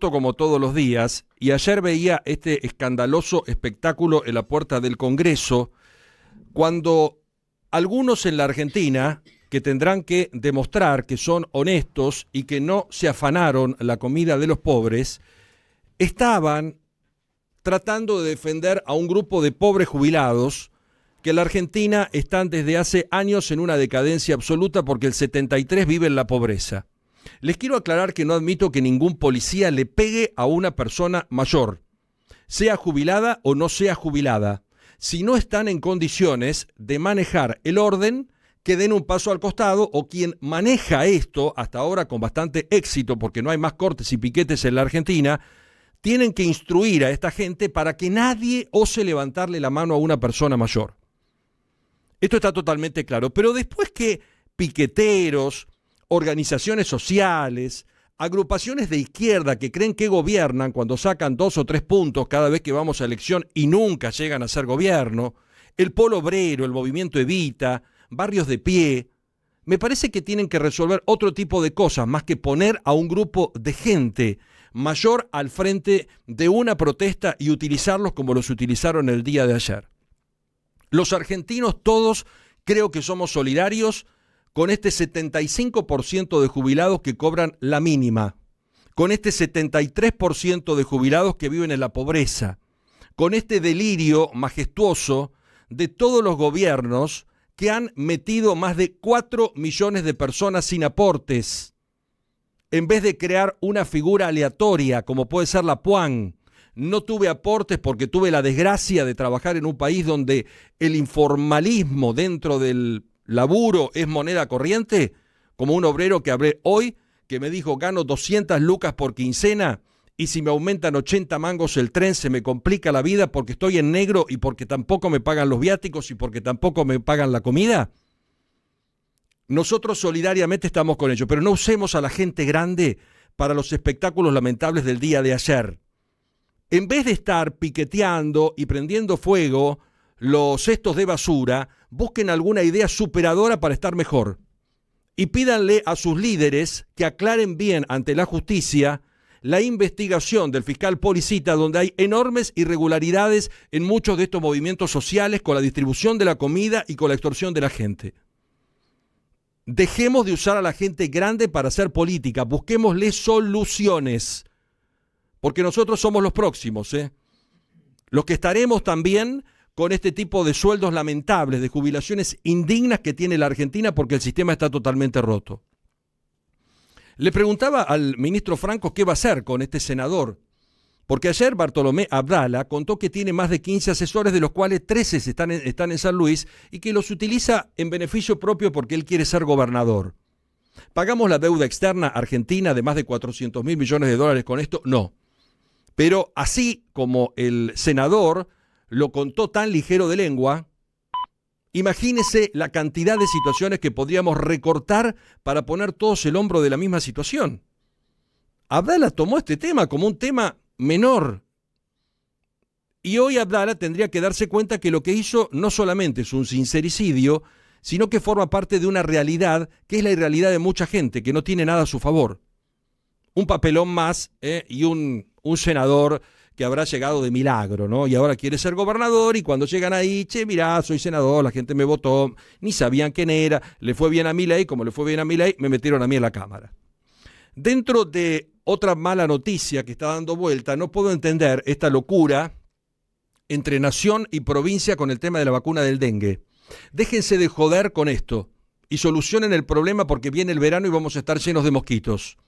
como todos los días y ayer veía este escandaloso espectáculo en la puerta del Congreso cuando algunos en la Argentina que tendrán que demostrar que son honestos y que no se afanaron la comida de los pobres, estaban tratando de defender a un grupo de pobres jubilados que en la Argentina están desde hace años en una decadencia absoluta porque el 73 vive en la pobreza. Les quiero aclarar que no admito que ningún policía le pegue a una persona mayor, sea jubilada o no sea jubilada, si no están en condiciones de manejar el orden que den un paso al costado o quien maneja esto hasta ahora con bastante éxito, porque no hay más cortes y piquetes en la Argentina, tienen que instruir a esta gente para que nadie ose levantarle la mano a una persona mayor. Esto está totalmente claro. Pero después que piqueteros, organizaciones sociales, agrupaciones de izquierda que creen que gobiernan cuando sacan dos o tres puntos cada vez que vamos a elección y nunca llegan a ser gobierno, el polo obrero, el movimiento Evita, barrios de pie, me parece que tienen que resolver otro tipo de cosas más que poner a un grupo de gente mayor al frente de una protesta y utilizarlos como los utilizaron el día de ayer. Los argentinos todos creo que somos solidarios con este 75% de jubilados que cobran la mínima, con este 73% de jubilados que viven en la pobreza, con este delirio majestuoso de todos los gobiernos que han metido más de 4 millones de personas sin aportes, en vez de crear una figura aleatoria como puede ser la Puan. No tuve aportes porque tuve la desgracia de trabajar en un país donde el informalismo dentro del laburo es moneda corriente, como un obrero que hablé hoy, que me dijo, gano 200 lucas por quincena y si me aumentan 80 mangos el tren se me complica la vida porque estoy en negro y porque tampoco me pagan los viáticos y porque tampoco me pagan la comida. Nosotros solidariamente estamos con ellos, pero no usemos a la gente grande para los espectáculos lamentables del día de ayer. En vez de estar piqueteando y prendiendo fuego, los cestos de basura, busquen alguna idea superadora para estar mejor. Y pídanle a sus líderes que aclaren bien ante la justicia la investigación del fiscal Policita, donde hay enormes irregularidades en muchos de estos movimientos sociales con la distribución de la comida y con la extorsión de la gente. Dejemos de usar a la gente grande para hacer política, busquémosle soluciones, porque nosotros somos los próximos, ¿eh? los que estaremos también con este tipo de sueldos lamentables, de jubilaciones indignas que tiene la Argentina porque el sistema está totalmente roto. Le preguntaba al ministro Franco qué va a hacer con este senador, porque ayer Bartolomé Abdala contó que tiene más de 15 asesores, de los cuales 13 están en, San Luis y que los utiliza en beneficio propio porque él quiere ser gobernador. ¿Pagamos la deuda externa argentina de más de 400 mil millones de dólares con esto? No. Pero así como el senador lo contó tan ligero de lengua, imagínese la cantidad de situaciones que podríamos recortar para poner todos el hombro de la misma situación. Abdala tomó este tema como un tema menor. Y hoy Abdala tendría que darse cuenta que lo que hizo no solamente es un sincericidio, sino que forma parte de una realidad que es la irrealidad de mucha gente, que no tiene nada a su favor. Un papelón más eh, y un, un senador habrá llegado de milagro, ¿no? Y ahora quiere ser gobernador y cuando llegan ahí, che, mirá, soy senador, la gente me votó, ni sabían quién era, le fue bien a mi ley, como le fue bien a mi ley, me metieron a mí en la Cámara. Dentro de otra mala noticia que está dando vuelta, no puedo entender esta locura entre nación y provincia con el tema de la vacuna del dengue. Déjense de joder con esto y solucionen el problema porque viene el verano y vamos a estar llenos de mosquitos.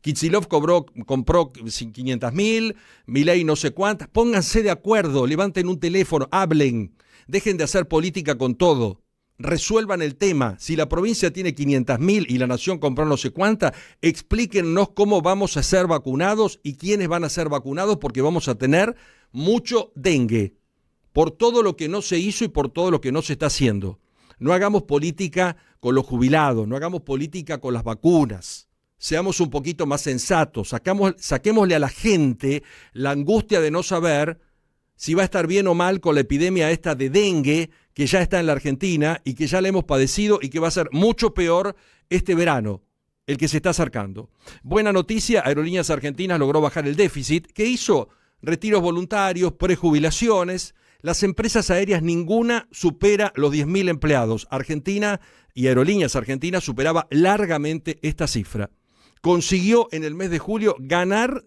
Kitsilov compró 500 mil, Milei no sé cuántas. Pónganse de acuerdo, levanten un teléfono, hablen, dejen de hacer política con todo. Resuelvan el tema. Si la provincia tiene 500 mil y la nación compró no sé cuántas, explíquennos cómo vamos a ser vacunados y quiénes van a ser vacunados porque vamos a tener mucho dengue por todo lo que no se hizo y por todo lo que no se está haciendo. No hagamos política con los jubilados, no hagamos política con las vacunas seamos un poquito más sensatos, sacamos, saquémosle a la gente la angustia de no saber si va a estar bien o mal con la epidemia esta de dengue que ya está en la Argentina y que ya la hemos padecido y que va a ser mucho peor este verano, el que se está acercando. Buena noticia, Aerolíneas Argentinas logró bajar el déficit, que hizo retiros voluntarios, prejubilaciones, las empresas aéreas ninguna supera los 10.000 empleados. Argentina y Aerolíneas Argentinas superaba largamente esta cifra consiguió en el mes de julio ganar,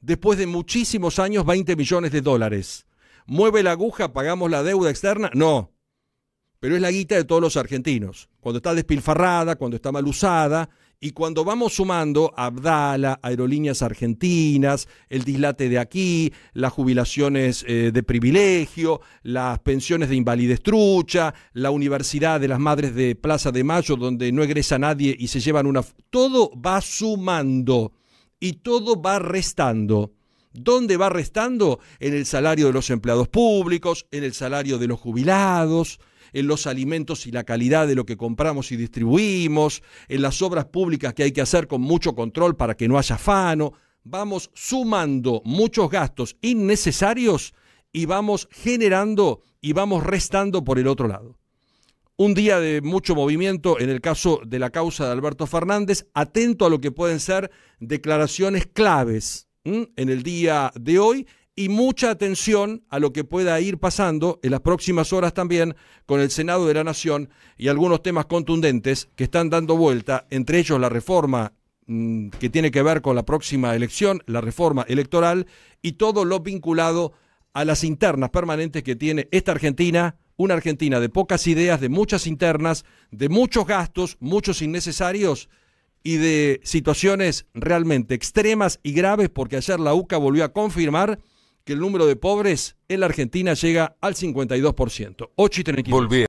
después de muchísimos años, 20 millones de dólares. ¿Mueve la aguja? ¿Pagamos la deuda externa? No. Pero es la guita de todos los argentinos. Cuando está despilfarrada, cuando está mal usada, y cuando vamos sumando Abdala, Aerolíneas Argentinas, el dislate de aquí, las jubilaciones eh, de privilegio, las pensiones de invalidez trucha, la Universidad de las Madres de Plaza de Mayo, donde no egresa nadie y se llevan una... Todo va sumando y todo va restando. ¿Dónde va restando? En el salario de los empleados públicos, en el salario de los jubilados, en los alimentos y la calidad de lo que compramos y distribuimos, en las obras públicas que hay que hacer con mucho control para que no haya fano Vamos sumando muchos gastos innecesarios y vamos generando y vamos restando por el otro lado. Un día de mucho movimiento en el caso de la causa de Alberto Fernández, atento a lo que pueden ser declaraciones claves en el día de hoy y mucha atención a lo que pueda ir pasando en las próximas horas también con el Senado de la Nación y algunos temas contundentes que están dando vuelta, entre ellos la reforma mm, que tiene que ver con la próxima elección, la reforma electoral y todo lo vinculado a las internas permanentes que tiene esta Argentina, una Argentina de pocas ideas, de muchas internas, de muchos gastos, muchos innecesarios y de situaciones realmente extremas y graves, porque ayer la UCA volvió a confirmar que el número de pobres en la Argentina llega al 52%. 8 y